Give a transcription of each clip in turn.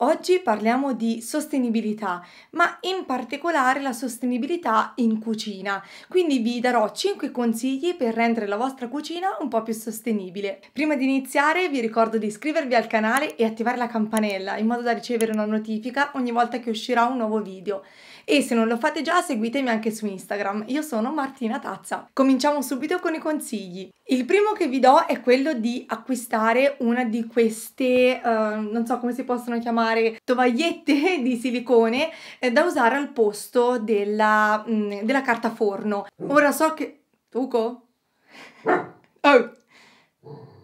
Oggi parliamo di sostenibilità, ma in particolare la sostenibilità in cucina. Quindi vi darò 5 consigli per rendere la vostra cucina un po' più sostenibile. Prima di iniziare vi ricordo di iscrivervi al canale e attivare la campanella in modo da ricevere una notifica ogni volta che uscirà un nuovo video. E se non lo fate già seguitemi anche su Instagram. Io sono Martina Tazza. Cominciamo subito con i consigli. Il primo che vi do è quello di acquistare una di queste, uh, non so come si possono chiamare, tovagliette di silicone eh, da usare al posto della, mh, mm, della carta forno. Ora so che... Tuco? Mm. Oh!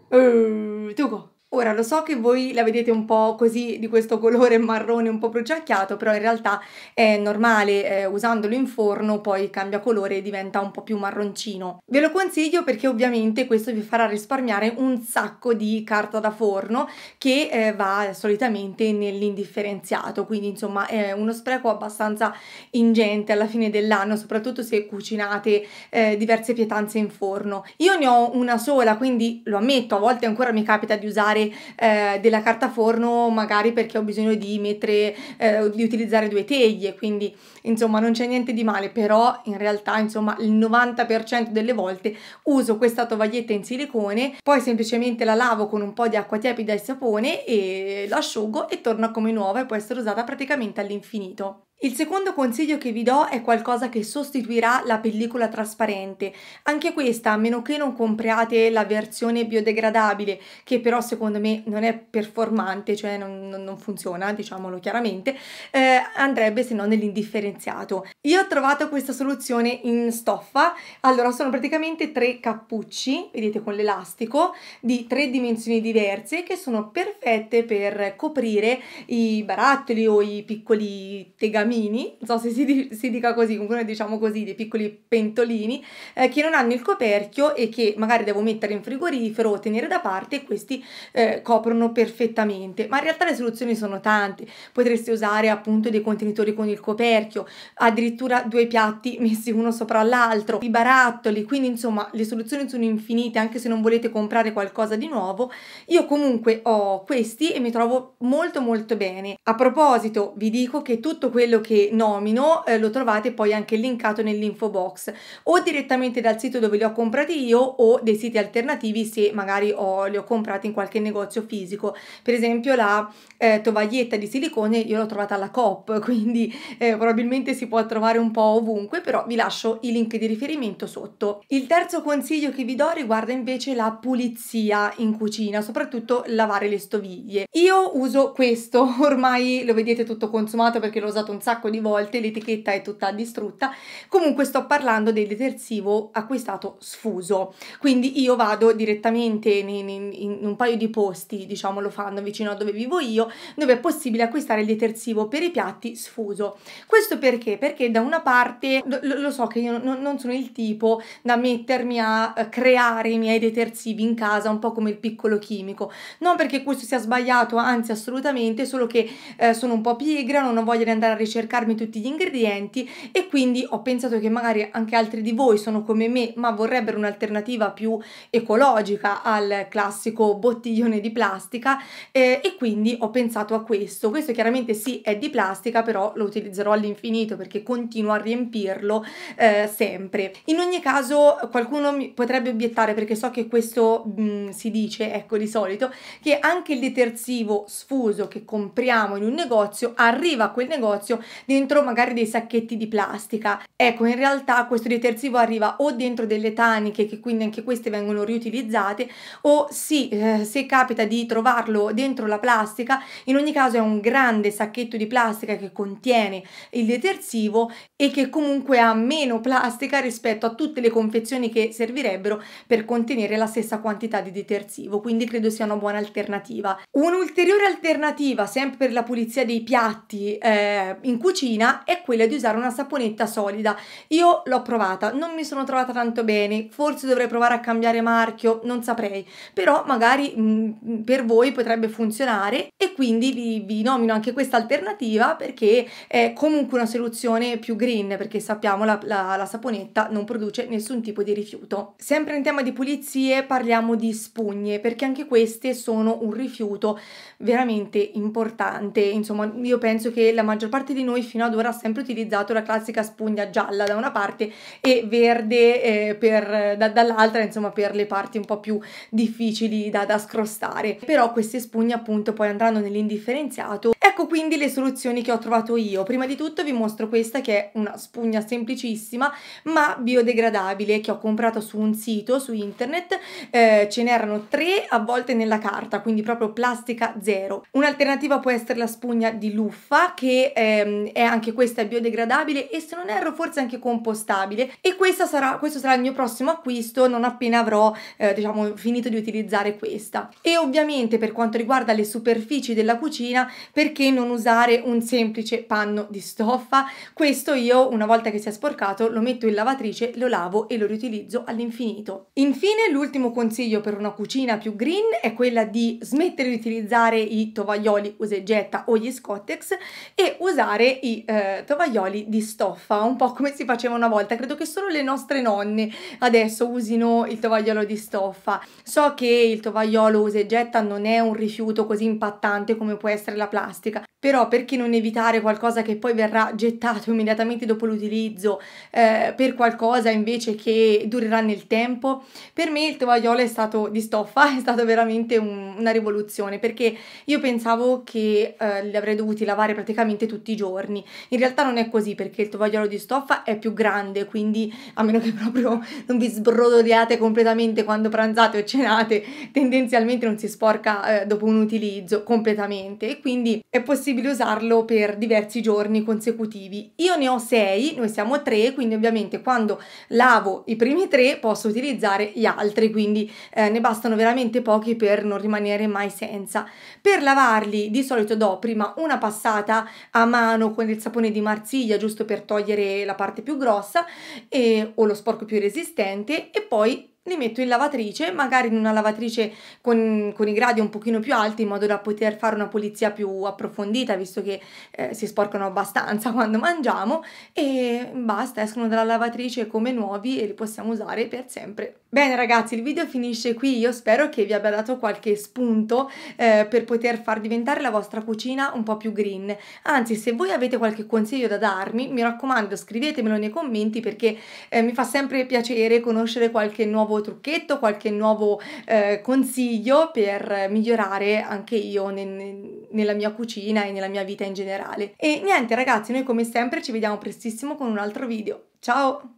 Oh, Tuco! Ora lo so che voi la vedete un po' così di questo colore marrone un po' bruciacchiato, però in realtà è normale, eh, usandolo in forno poi cambia colore e diventa un po' più marroncino. Ve lo consiglio perché ovviamente questo vi farà risparmiare un sacco di carta da forno che eh, va solitamente nell'indifferenziato, quindi insomma è uno spreco abbastanza ingente alla fine dell'anno, soprattutto se cucinate eh, diverse pietanze in forno. Io ne ho una sola, quindi lo ammetto, a volte ancora mi capita di usare eh, della carta forno magari perché ho bisogno di mettere, eh, di utilizzare due teglie, quindi insomma non c'è niente di male, però in realtà insomma il 90% delle volte uso questa tovaglietta in silicone, poi semplicemente la lavo con un po' di acqua tiepida e sapone e la asciugo e torna come nuova e può essere usata praticamente all'infinito. Il secondo consiglio che vi do è qualcosa che sostituirà la pellicola trasparente. Anche questa, a meno che non compriate la versione biodegradabile, che però secondo me non è performante, cioè non, non funziona, diciamolo chiaramente, eh, andrebbe se non nell'indifferenziato. Io ho trovato questa soluzione in stoffa. Allora, sono praticamente tre cappucci, vedete con l'elastico, di tre dimensioni diverse che sono perfette per coprire i barattoli o i piccoli tegami lamini, non so se si, si dica così, comunque noi diciamo così, dei piccoli pentolini eh, che non hanno il coperchio e che magari devo mettere in frigorifero o tenere da parte e questi eh, coprono perfettamente. Ma in realtà le soluzioni sono tante, potreste usare appunto dei contenitori con il coperchio, addirittura due piatti messi uno sopra l'altro, i barattoli, quindi insomma le soluzioni sono infinite anche se non volete comprare qualcosa di nuovo. Io comunque ho questi e mi trovo molto molto bene. A proposito vi dico che tutto quello quello che nomino eh, lo trovate poi anche linkato nell'info box o direttamente dal sito dove li ho comprati io o dei siti alternativi se magari ho, li ho comprati in qualche negozio fisico. Per esempio la eh, tovaglietta di silicone io l'ho trovata alla COP quindi eh, probabilmente si può trovare un po' ovunque, però vi lascio i link di riferimento sotto. Il terzo consiglio che vi do riguarda invece la pulizia in cucina, soprattutto lavare le stoviglie. Io uso questo, ormai lo vedete tutto consumato perché l'ho usato un sacco di volte, l'etichetta è tutta distrutta. Comunque sto parlando del detersivo acquistato sfuso, quindi io vado direttamente in, in, in un paio di posti, diciamo lo fanno vicino a dove vivo io, dove è possibile acquistare il detersivo per i piatti sfuso. Questo perché? Perché da una parte lo, lo so che io non, non sono il tipo da mettermi a eh, creare i miei detersivi in casa, un po' come il piccolo chimico, non perché questo sia sbagliato, anzi assolutamente, solo che eh, sono un po' pigra, non ho voglia di andare a ricercare cercarmi tutti gli ingredienti e quindi ho pensato che magari anche altri di voi sono come me ma vorrebbero un'alternativa più ecologica al classico bottiglione di plastica eh, e quindi ho pensato a questo. Questo chiaramente sì è di plastica però lo utilizzerò all'infinito perché continuo a riempirlo eh, sempre. In ogni caso qualcuno mi potrebbe obiettare perché so che questo mh, mm, si dice ecco di solito che anche il detersivo sfuso che compriamo in un negozio arriva a quel negozio dentro magari dei sacchetti di plastica. Ecco, in realtà questo detersivo arriva o dentro delle taniche, che quindi anche queste vengono riutilizzate, o sì, eh, se capita di trovarlo dentro la plastica, in ogni caso è un grande sacchetto di plastica che contiene il detersivo e che comunque ha meno plastica rispetto a tutte le confezioni che servirebbero per contenere la stessa quantità di detersivo, quindi credo sia una buona alternativa. Un'ulteriore alternativa, sempre per la pulizia dei piatti, eh, in in cucina è quella di usare una saponetta solida. Io l'ho provata, non mi sono trovata tanto bene, forse dovrei provare a cambiare marchio, non saprei, però magari mh, mm, mm, per voi potrebbe funzionare e quindi vi, vi nomino anche questa alternativa perché è comunque una soluzione più green perché sappiamo la, la, la saponetta non produce nessun tipo di rifiuto. Sempre in tema di pulizie parliamo di spugne perché anche queste sono un rifiuto veramente importante, insomma io penso che la maggior parte dei noi fino ad ora ha sempre utilizzato la classica spugna gialla da una parte e verde eh, per, da, dall'altra, insomma per le parti un po' più difficili da, da scrostare. Però queste spugne appunto poi andranno nell'indifferenziato. Ecco quindi le soluzioni che ho trovato io. Prima di tutto vi mostro questa che è una spugna semplicissima ma biodegradabile che ho comprato su un sito, su internet. Eh, ce n'erano tre a volte nella carta, quindi proprio plastica zero. Un'alternativa può essere la spugna di luffa che... Ehm, Ehm, è anche questa biodegradabile e se non erro forse anche compostabile e sarà, questo sarà il mio prossimo acquisto non appena avrò eh, diciamo finito di utilizzare questa. E ovviamente per quanto riguarda le superfici della cucina perché non usare un semplice panno di stoffa? Questo io una volta che si è sporcato lo metto in lavatrice, lo lavo e lo riutilizzo all'infinito. Infine l'ultimo consiglio per una cucina più green è quella di smettere di utilizzare i tovaglioli usegetta o gli scottex e usare fare i eh, tovaglioli di stoffa, un po' come si faceva una volta, credo che solo le nostre nonne adesso usino il tovagliolo di stoffa. So che il tovagliolo usa e getta non è un rifiuto così impattante come può essere la plastica, però perché non evitare qualcosa che poi verrà gettato immediatamente dopo l'utilizzo eh, per qualcosa invece che durerà nel tempo? Per me il tovagliolo è stato di stoffa, è stato veramente un, una rivoluzione perché io pensavo che eh, li avrei dovuti lavare praticamente tutti i giorni. In realtà non è così perché il tovagliolo di stoffa è più grande, quindi a meno che proprio non vi sbrodoliate completamente quando pranzate o cenate, tendenzialmente non si sporca eh, dopo un utilizzo completamente e quindi è possibile possibile usarlo per diversi giorni consecutivi. Io ne ho 6, noi siamo 3, quindi ovviamente quando lavo i primi 3 posso utilizzare gli altri, quindi eh, ne bastano veramente pochi per non rimanere mai senza. Per lavarli di solito do prima una passata a mano con il sapone di Marsiglia, giusto per togliere la parte più grossa e, o lo sporco più resistente e poi li metto in lavatrice, magari in una lavatrice con, con, i gradi un pochino più alti in modo da poter fare una pulizia più approfondita visto che eh, si sporcano abbastanza quando mangiamo e basta, escono dalla lavatrice come nuovi e li possiamo usare per sempre. Bene ragazzi, il video finisce qui, io spero che vi abbia dato qualche spunto eh, per poter far diventare la vostra cucina un po' più green. Anzi, se voi avete qualche consiglio da darmi, mi raccomando scrivetemelo nei commenti perché eh, mi fa sempre piacere conoscere qualche nuovo trucchetto, qualche nuovo eh, consiglio per migliorare anche io nel, nella mia cucina e nella mia vita in generale. E niente ragazzi, noi come sempre ci vediamo prestissimo con un altro video. Ciao!